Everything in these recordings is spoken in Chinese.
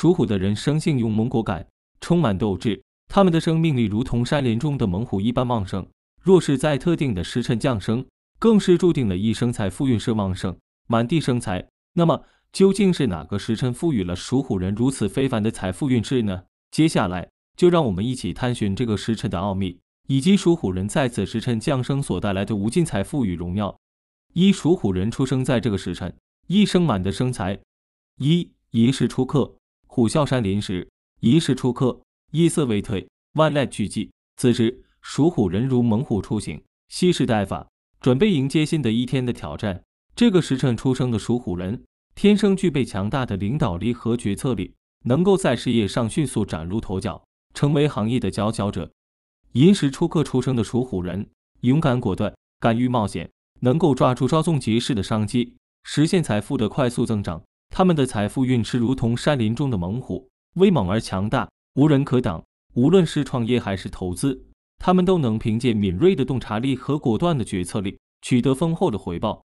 属虎的人生性勇猛果敢，充满斗志。他们的生命力如同山林中的猛虎一般旺盛。若是在特定的时辰降生，更是注定了一生财富运势旺盛，满地生财。那么，究竟是哪个时辰赋予了属虎人如此非凡的财富运势呢？接下来，就让我们一起探寻这个时辰的奥秘，以及属虎人在此时辰降生所带来的无尽财富与荣耀。一属虎人出生在这个时辰，一生满的生财，一一时出客。虎啸山林时，寅时出克，一色未退，万籁俱寂。此时属虎人如猛虎出行，蓄势待发，准备迎接新的一天的挑战。这个时辰出生的属虎人，天生具备强大的领导力和决策力，能够在事业上迅速崭露头角，成为行业的佼佼者。寅时出克出生的属虎人，勇敢果断，敢于冒险，能够抓住稍纵即逝的商机，实现财富的快速增长。他们的财富运势如同山林中的猛虎，威猛而强大，无人可挡。无论是创业还是投资，他们都能凭借敏锐的洞察力和果断的决策力，取得丰厚的回报。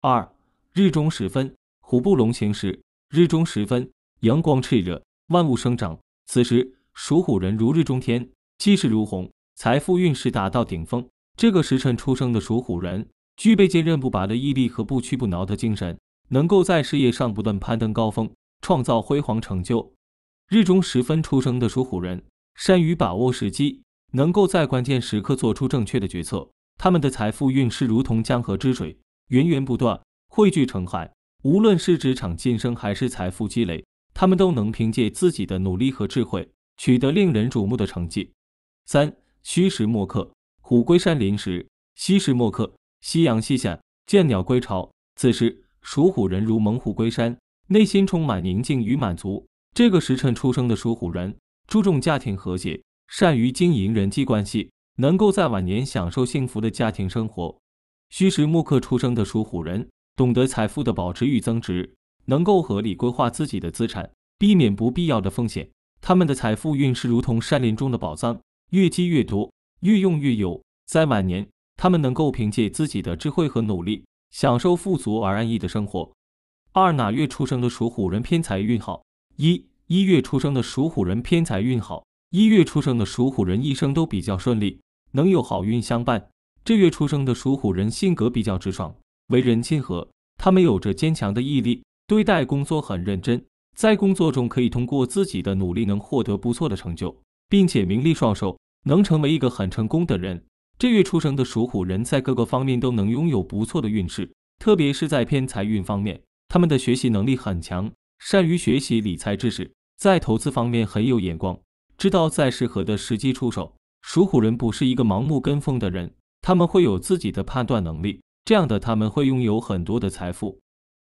二日中时分，虎步龙行时，日中时分，阳光炽热，万物生长。此时属虎人如日中天，气势如虹，财富运势达到顶峰。这个时辰出生的属虎人，具备坚韧不拔的毅力和不屈不挠的精神。能够在事业上不断攀登高峰，创造辉煌成就。日中时分出生的属虎人，善于把握时机，能够在关键时刻做出正确的决策。他们的财富运势如同江河之水，源源不断，汇聚成海。无论是职场晋升还是财富积累，他们都能凭借自己的努力和智慧，取得令人瞩目的成绩。三虚实莫克，虎归山林时，虚实莫克，夕阳西下，倦鸟归巢，此时。属虎人如猛虎归山，内心充满宁静与满足。这个时辰出生的属虎人注重家庭和谐，善于经营人际关系，能够在晚年享受幸福的家庭生活。戌时木克出生的属虎人懂得财富的保值与增值，能够合理规划自己的资产，避免不必要的风险。他们的财富运势如同山林中的宝藏，越积越多，越用越有。在晚年，他们能够凭借自己的智慧和努力。享受富足而安逸的生活。二哪月出生的属虎人偏财运好？一一月出生的属虎人偏财运好。一月出生的属虎人一生都比较顺利，能有好运相伴。这月出生的属虎人性格比较直爽，为人亲和，他们有着坚强的毅力，对待工作很认真，在工作中可以通过自己的努力能获得不错的成就，并且名利双收，能成为一个很成功的人。这月出生的属虎人，在各个方面都能拥有不错的运势，特别是在偏财运方面，他们的学习能力很强，善于学习理财知识，在投资方面很有眼光，知道在适合的时机出手。属虎人不是一个盲目跟风的人，他们会有自己的判断能力，这样的他们会拥有很多的财富。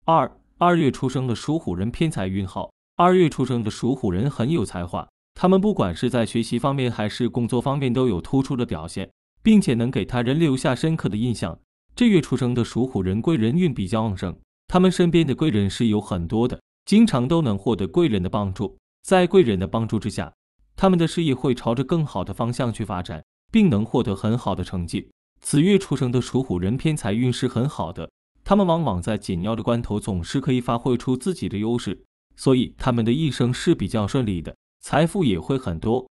二二月出生的属虎人偏财运好，二月出生的属虎人很有才华，他们不管是在学习方面还是工作方面都有突出的表现。并且能给他人留下深刻的印象。这月出生的属虎人贵人运比较旺盛，他们身边的贵人是有很多的，经常都能获得贵人的帮助。在贵人的帮助之下，他们的事业会朝着更好的方向去发展，并能获得很好的成绩。此月出生的属虎人偏财运是很好的，他们往往在紧要的关头总是可以发挥出自己的优势，所以他们的一生是比较顺利的，财富也会很多。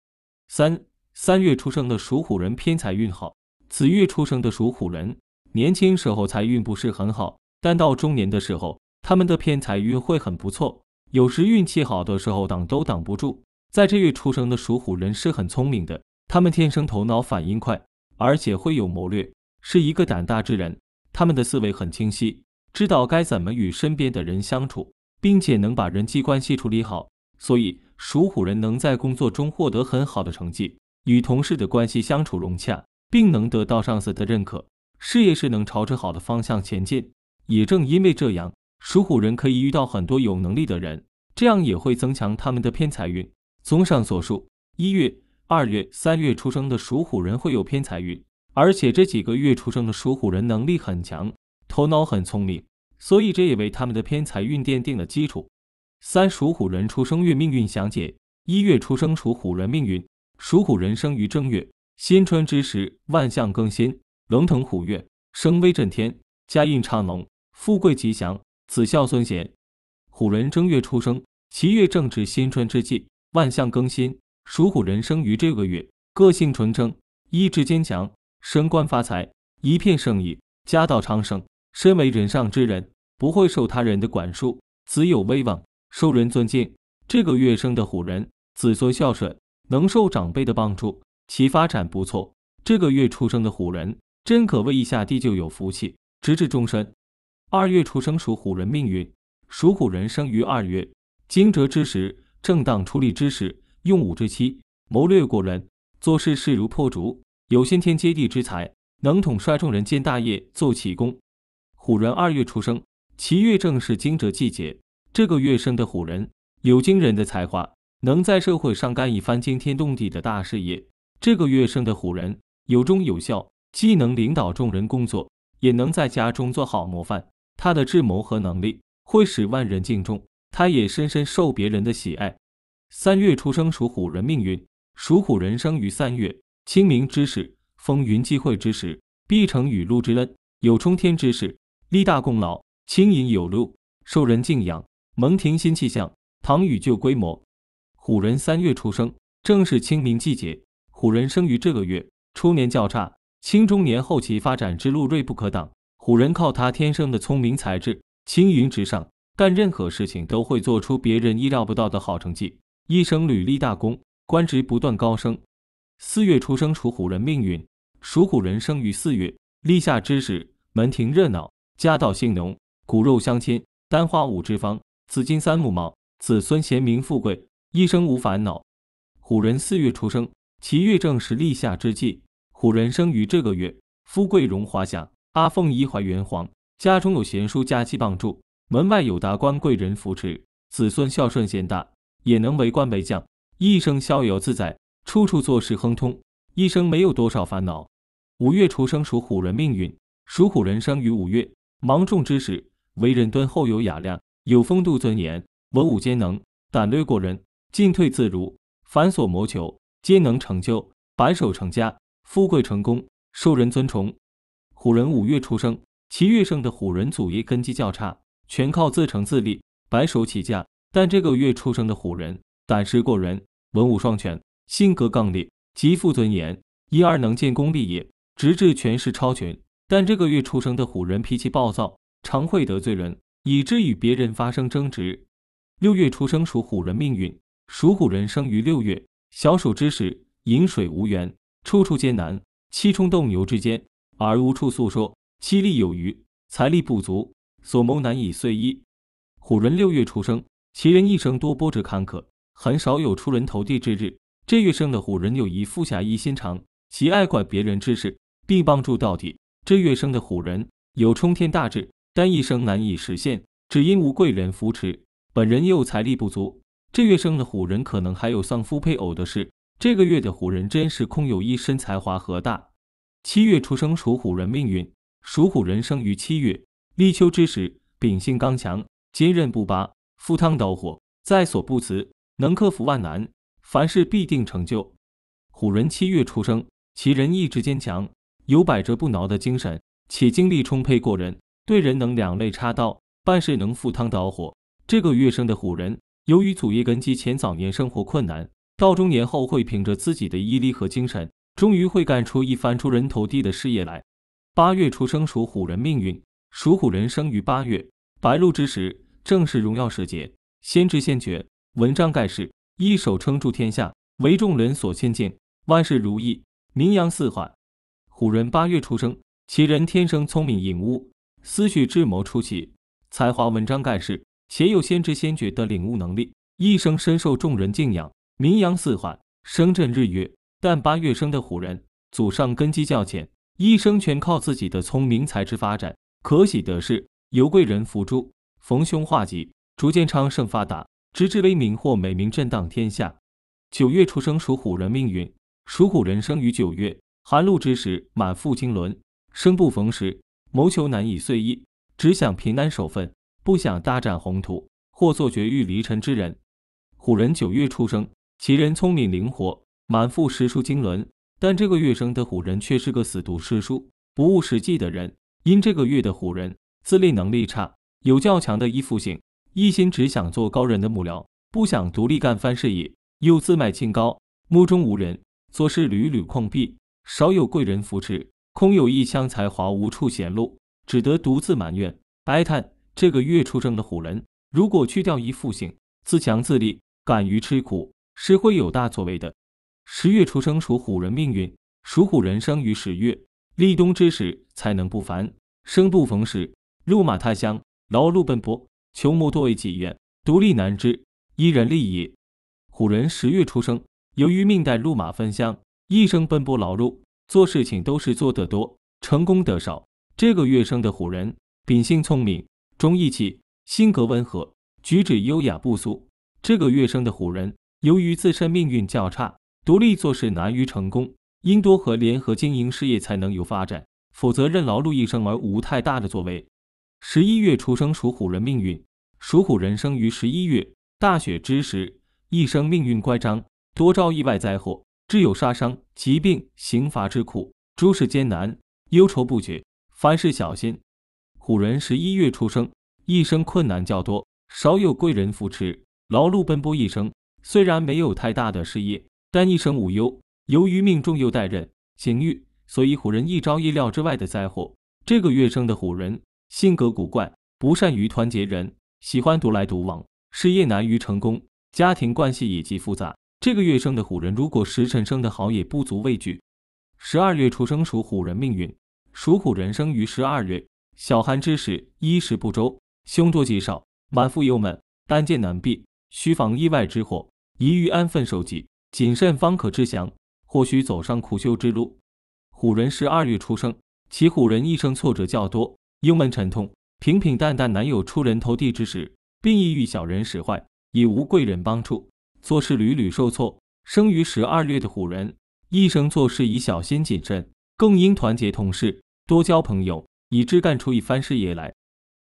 三。三月出生的属虎人偏财运好，子月出生的属虎人年轻时候财运不是很好，但到中年的时候，他们的偏财运会很不错。有时运气好的时候挡都挡不住。在这月出生的属虎人是很聪明的，他们天生头脑反应快，而且会有谋略，是一个胆大之人。他们的思维很清晰，知道该怎么与身边的人相处，并且能把人际关系处理好，所以属虎人能在工作中获得很好的成绩。与同事的关系相处融洽，并能得到上司的认可，事业是能朝着好的方向前进。也正因为这样，属虎人可以遇到很多有能力的人，这样也会增强他们的偏财运。综上所述，一月、二月、三月出生的属虎人会有偏财运，而且这几个月出生的属虎人能力很强，头脑很聪明，所以这也为他们的偏财运奠定了基础。三属虎人出生月命运详解：一月出生属虎人命运。属虎人生于正月，新春之时，万象更新，龙腾虎跃，声威震天，家运昌隆，富贵吉祥，子孝孙贤。虎人正月出生，七月正值新春之际，万象更新。属虎人生于这个月，个性纯正，意志坚强，升官发财，一片盛意，家道昌盛。身为人上之人，不会受他人的管束，子有威望，受人尊敬。这个月生的虎人，子孙孝顺。能受长辈的帮助，其发展不错。这个月出生的虎人，真可谓一下地就有福气，直至终身。二月出生属虎人，命运属虎人生于二月，惊蛰之时，正当出力之时，用武之期，谋略过人，做事势如破竹，有先天接地之才能，统率众人，建大业，做奇功。虎人二月出生，其月正是惊蛰季节。这个月生的虎人，有惊人的才华。能在社会上干一番惊天动地的大事业，这个月生的虎人有忠有孝，既能领导众人工作，也能在家中做好模范。他的智谋和能力会使万人敬重，他也深深受别人的喜爱。三月出生属虎人，命运属虎人生于三月，清明之时，风云际会之时，必承雨露之恩，有冲天之势，立大功劳，轻盈有禄，受人敬仰。蒙庭新气象，唐宇旧规模。虎人三月出生，正是清明季节。虎人生于这个月，初年较差，清中年后期发展之路锐不可挡。虎人靠他天生的聪明才智，青云直上，干任何事情都会做出别人意料不到的好成绩，一生屡立大功，官职不断高升。四月出生属虎人命运，属虎人生于四月，立夏之时，门庭热闹，家道兴隆，骨肉相亲，丹花五枝芳，紫金三木茂，子孙贤明富贵。一生无烦恼，虎人四月出生，其月正是立夏之际。虎人生于这个月，富贵荣华享。阿凤一怀元皇，家中有贤淑佳妻帮助，门外有达官贵人扶持，子孙孝顺贤达，也能为官为将，一生逍遥自在，处处做事亨通，一生没有多少烦恼。五月出生属虎人命运，属虎人生于五月，芒种之时，为人敦厚有雅量，有风度尊严，文武兼能，胆略过人。进退自如，凡所谋求皆能成就，白手成家，富贵成功，受人尊崇。虎人五月出生，其月生的虎人祖业根基较差，全靠自成自立，白手起家。但这个月出生的虎人胆识过人，文武双全，性格刚烈，极富尊严，因而能建功立业，直至权势超群。但这个月出生的虎人脾气暴躁，常会得罪人，以致与别人发生争执。六月出生属虎人命运。属虎人生于六月，小暑之时，饮水无源，处处艰难。气冲斗牛之间，而无处诉说，七力有余，财力不足，所谋难以遂意。虎人六月出生，其人一生多波折坎坷，很少有出人头地之日。这月生的虎人有一副侠义心肠，其爱管别人之事，并帮助到底。这月生的虎人有冲天大志，但一生难以实现，只因无贵人扶持，本人又财力不足。这月生的虎人可能还有丧夫配偶的事。这个月的虎人真是空有一身才华和大。七月出生属虎人命运，属虎人生于七月立秋之时，秉性刚强，坚韧不拔，赴汤蹈火在所不辞，能克服万难，凡事必定成就。虎人七月出生，其人意志坚强，有百折不挠的精神，且精力充沛过人，对人能两肋插刀，办事能赴汤蹈火。这个月生的虎人。由于祖业根基，前早年生活困难，到中年后会凭着自己的毅力和精神，终于会干出一番出人头地的事业来。八月出生属虎人，命运属虎人生于八月白露之时，正是荣耀时节，先知先觉，文章盖世，一手撑住天下，为众人所尊敬，万事如意，名扬四海。虎人八月出生，其人天生聪明颖悟，思绪智谋出奇，才华文章盖世。且有先知先觉的领悟能力，一生深受众人敬仰，名扬四海，声震日月。但八月生的虎人，祖上根基较浅，一生全靠自己的聪明才智发展。可喜的是，有贵人扶助，逢凶化吉，逐渐昌盛发达，直至威名或美名震荡天下。九月出生属虎人，命运属虎人生于九月寒露之时，满腹经纶，生不逢时，谋求难以遂意，只想平安守分。不想大展宏图，或做绝育离尘之人。虎人九月出生，其人聪明灵活，满腹诗书经纶。但这个月生的虎人却是个死读诗书、不务实际的人。因这个月的虎人自立能力差，有较强的依附性，一心只想做高人的幕僚，不想独立干番事业。又自卖清高，目中无人，做事屡屡碰壁，少有贵人扶持，空有一腔才华无处显露，只得独自埋怨哀叹。这个月出生的虎人，如果去掉一副姓，自强自立，敢于吃苦，是会有大作为的。十月出生属虎人，命运属虎人生于十月立冬之时，才能不凡。生不逢时，入马他乡，劳碌奔波，求木多为己愿，独立难支，一人立也。虎人十月出生，由于命带路马分乡，一生奔波劳碌，做事情都是做得多，成功的少。这个月生的虎人，秉性聪明。忠义气，性格温和，举止优雅不俗。这个月生的虎人，由于自身命运较差，独立做事难于成功，应多和联合经营事业才能有发展，否则任劳碌一生而无太大的作为。十一月出生属虎人命运，属虎人生于十一月大雪之时，一生命运乖张，多遭意外灾祸，致有杀伤、疾病、刑罚之苦，诸事艰难，忧愁不绝，凡事小心。虎人十一月出生，一生困难较多，少有贵人扶持，劳碌奔波一生。虽然没有太大的事业，但一生无忧。由于命中又带刃刑狱，所以虎人一招意料之外的灾祸。这个月生的虎人性格古怪，不善于团结人，喜欢独来独往，事业难于成功，家庭关系也极复杂。这个月生的虎人，如果时辰生得好，也不足畏惧。十二月出生属虎人命运，属虎人生于十二月。小寒之时，衣食不周，凶多吉少，满腹忧闷，单见难避，须防意外之祸，宜于安分守己，谨慎方可知祥，或许走上苦修之路。虎人十二月出生，其虎人一生挫折较多，忧闷沉痛，平平淡淡难有出人头地之时，并易遇小人使坏，已无贵人帮助，做事屡屡受挫。生于十二月的虎人，一生做事宜小心谨慎，更应团结同事，多交朋友。以致干出一番事业来。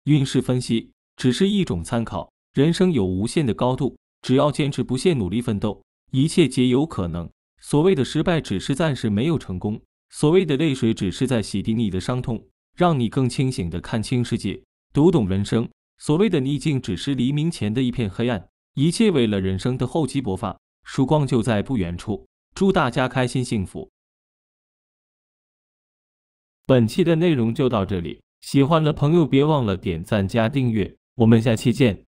运势分析只是一种参考，人生有无限的高度，只要坚持不懈努力奋斗，一切皆有可能。所谓的失败，只是暂时没有成功；所谓的泪水，只是在洗涤你的伤痛，让你更清醒的看清世界，读懂人生。所谓的逆境，只是黎明前的一片黑暗，一切为了人生的厚积薄发，曙光就在不远处。祝大家开心幸福！本期的内容就到这里，喜欢的朋友别忘了点赞加订阅，我们下期见。